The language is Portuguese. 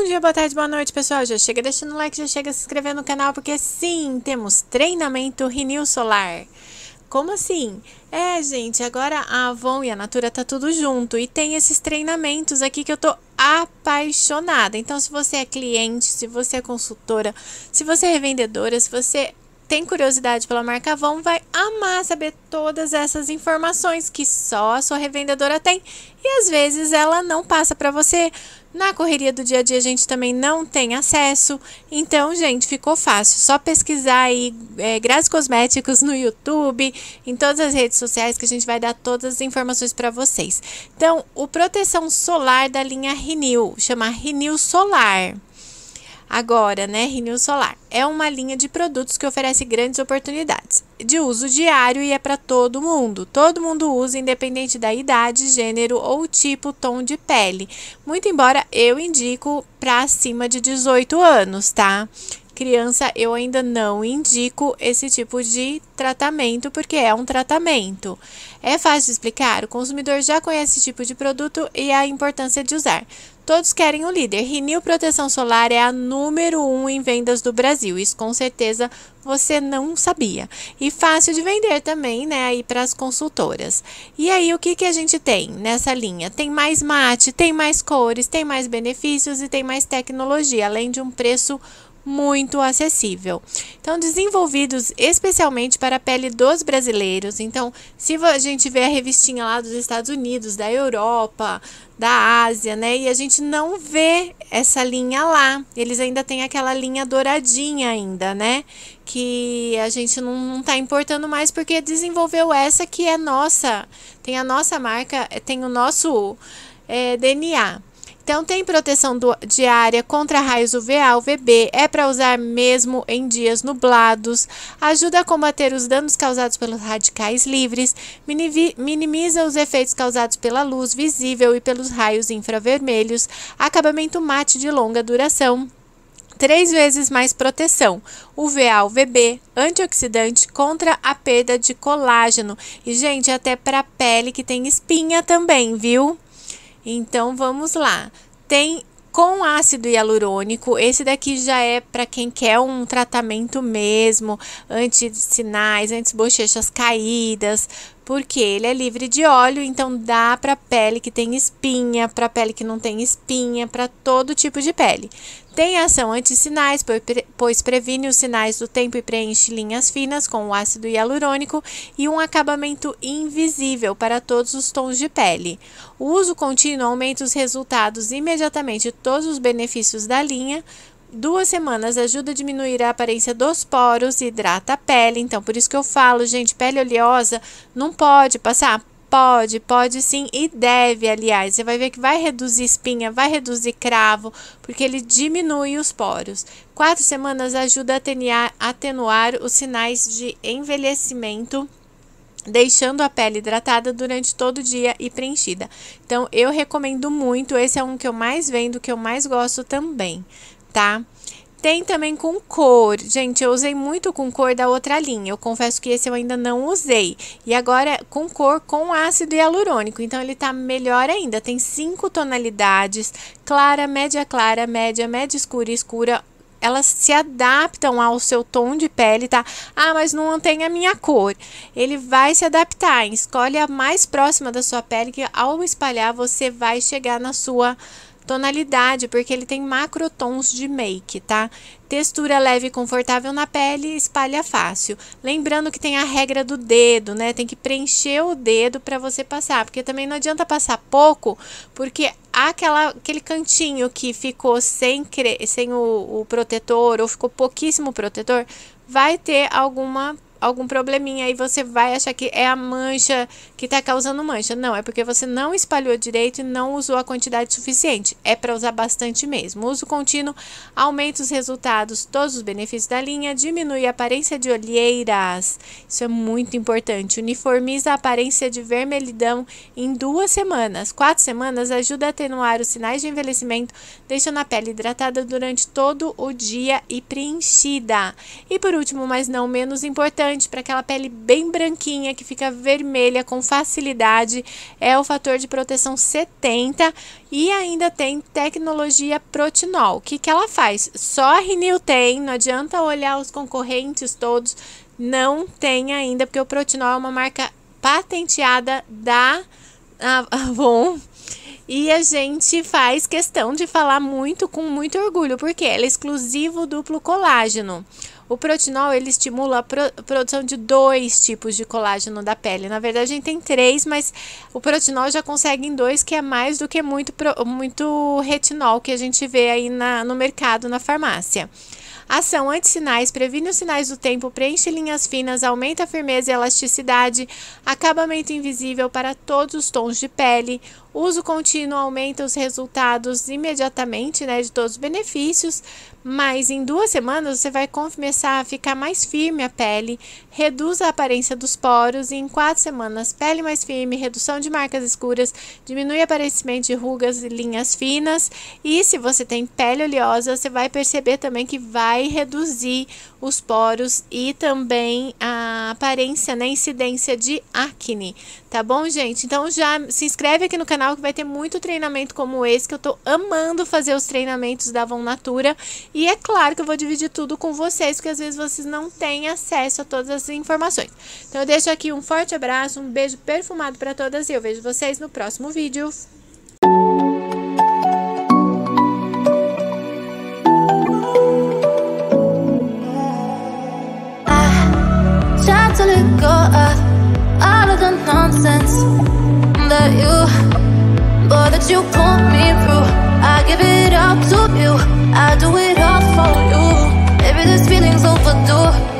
Bom dia, boa tarde, boa noite, pessoal. Já chega deixando o like, já chega se inscrevendo no canal, porque sim, temos treinamento Renew Solar. Como assim? É, gente, agora a Avon e a Natura tá tudo junto e tem esses treinamentos aqui que eu tô apaixonada. Então, se você é cliente, se você é consultora, se você é revendedora, se você tem curiosidade pela marca Avon vai amar saber todas essas informações que só a sua revendedora tem e às vezes ela não passa para você. Na correria do dia a dia a gente também não tem acesso, então, gente, ficou fácil. Só pesquisar aí é, Graças Cosméticos no YouTube, em todas as redes sociais que a gente vai dar todas as informações para vocês. Então, o proteção solar da linha Renew, chama Renew Solar. Agora, né, Renew Solar é uma linha de produtos que oferece grandes oportunidades de uso diário e é para todo mundo. Todo mundo usa, independente da idade, gênero ou tipo, tom de pele. Muito embora eu indico para acima de 18 anos, tá? Criança, eu ainda não indico esse tipo de tratamento porque é um tratamento. É fácil de explicar, o consumidor já conhece esse tipo de produto e a importância de usar. Todos querem um líder. Renew Proteção Solar é a número um em vendas do Brasil. Isso com certeza você não sabia. E fácil de vender também, né? Aí para as consultoras. E aí, o que, que a gente tem nessa linha? Tem mais mate, tem mais cores, tem mais benefícios e tem mais tecnologia, além de um preço muito acessível. Então, desenvolvidos especialmente para a pele dos brasileiros. Então, se a gente vê a revistinha lá dos Estados Unidos, da Europa, da Ásia, né? E a gente não vê essa linha lá. Eles ainda têm aquela linha douradinha ainda, né? Que a gente não, não tá importando mais porque desenvolveu essa que é nossa. Tem a nossa marca, eh, tem o nosso é, eh, DNA. Então tem proteção do, diária contra raios UVA, UVB, é para usar mesmo em dias nublados, ajuda a combater os danos causados pelos radicais livres, minimiza os efeitos causados pela luz visível e pelos raios infravermelhos, acabamento mate de longa duração, três vezes mais proteção. UVA, UVB, antioxidante contra a perda de colágeno. E, gente, até para pele que tem espinha também, viu? Então vamos lá. Tem com ácido hialurônico. Esse daqui já é para quem quer um tratamento mesmo, anti-sinais, anti-bochechas caídas, porque ele é livre de óleo, então dá para pele que tem espinha, para pele que não tem espinha, para todo tipo de pele. Tem ação anti-sinais, pois previne os sinais do tempo e preenche linhas finas com o ácido hialurônico e um acabamento invisível para todos os tons de pele. O uso contínuo aumenta os resultados imediatamente todos os benefícios da linha, duas semanas ajuda a diminuir a aparência dos poros, e hidrata a pele. Então, por isso que eu falo, gente, pele oleosa não pode passar. Pode, pode sim e deve, aliás. Você vai ver que vai reduzir espinha, vai reduzir cravo, porque ele diminui os poros. Quatro semanas ajuda a atenuar, atenuar os sinais de envelhecimento deixando a pele hidratada durante todo o dia e preenchida. Então eu recomendo muito, esse é um que eu mais vendo, que eu mais gosto também tá? Tem também com cor. Gente, eu usei muito com cor da outra linha. Eu confesso que esse eu ainda não usei. E agora com cor com ácido hialurônico. Então ele tá melhor ainda. Tem cinco tonalidades: clara, média clara, média, média escura, escura, elas se adaptam ao seu tom de pele, tá? Ah, mas não tem a minha cor. Ele vai se adaptar. Escolhe a mais próxima da sua pele, que ao espalhar você vai chegar na sua Tonalidade, porque ele tem macro tons de make, tá? Textura leve e confortável na pele, espalha fácil. Lembrando que tem a regra do dedo, né? Tem que preencher o dedo para você passar, porque também não adianta passar pouco, porque aquela, aquele cantinho que ficou sem, sem o, o protetor ou ficou pouquíssimo protetor, vai ter alguma algum probleminha aí você vai achar que é a mancha que está causando mancha. Não, é porque você não espalhou direito e não usou a quantidade suficiente. É para usar bastante mesmo. O uso contínuo aumenta os resultados, todos os benefícios da linha, diminui a aparência de olheiras. Isso é muito importante. Uniformiza a aparência de vermelhidão em duas semanas. Quatro semanas ajuda a atenuar os sinais de envelhecimento, deixando a pele hidratada durante todo o dia e preenchida. E por último, mas não menos importante, importante para aquela pele bem branquinha que fica vermelha com facilidade, é o fator de proteção 70 e ainda tem tecnologia Protinol. O que, que ela faz? Só a Renew tem, não adianta olhar os concorrentes todos, não tem ainda, porque o Protinol é uma marca patenteada da Avon e a gente faz questão de falar muito com muito orgulho, porque ela é exclusivo duplo colágeno. O protinol ele estimula a produção de dois tipos de colágeno da pele. Na verdade, a gente tem três, mas o protinol já consegue em dois, que é mais do que muito, muito retinol que a gente vê aí na, no mercado, na farmácia. Ação anti-sinais, previne os sinais do tempo, preenche linhas finas, aumenta a firmeza e elasticidade, acabamento invisível para todos os tons de pele uso contínuo aumenta os resultados imediatamente, né, de todos os benefícios, mas em duas semanas você vai começar a ficar mais firme a pele, reduz a aparência dos poros e em quatro semanas pele mais firme, redução de marcas escuras, diminui o aparecimento de rugas e linhas finas e se você tem pele oleosa você vai perceber também que vai reduzir os poros e também a aparência, né, incidência de acne. Tá bom, gente? Então já se inscreve aqui no canal que vai ter muito treinamento como esse, que eu tô amando fazer os treinamentos da Von Natura. E é claro que eu vou dividir tudo com vocês, porque às vezes vocês não têm acesso a todas as informações. Então eu deixo aqui um forte abraço, um beijo perfumado para todas e eu vejo vocês no próximo vídeo. that you, boy, that you put me through. I give it all to you, I do it all for you. Maybe this feeling's overdue.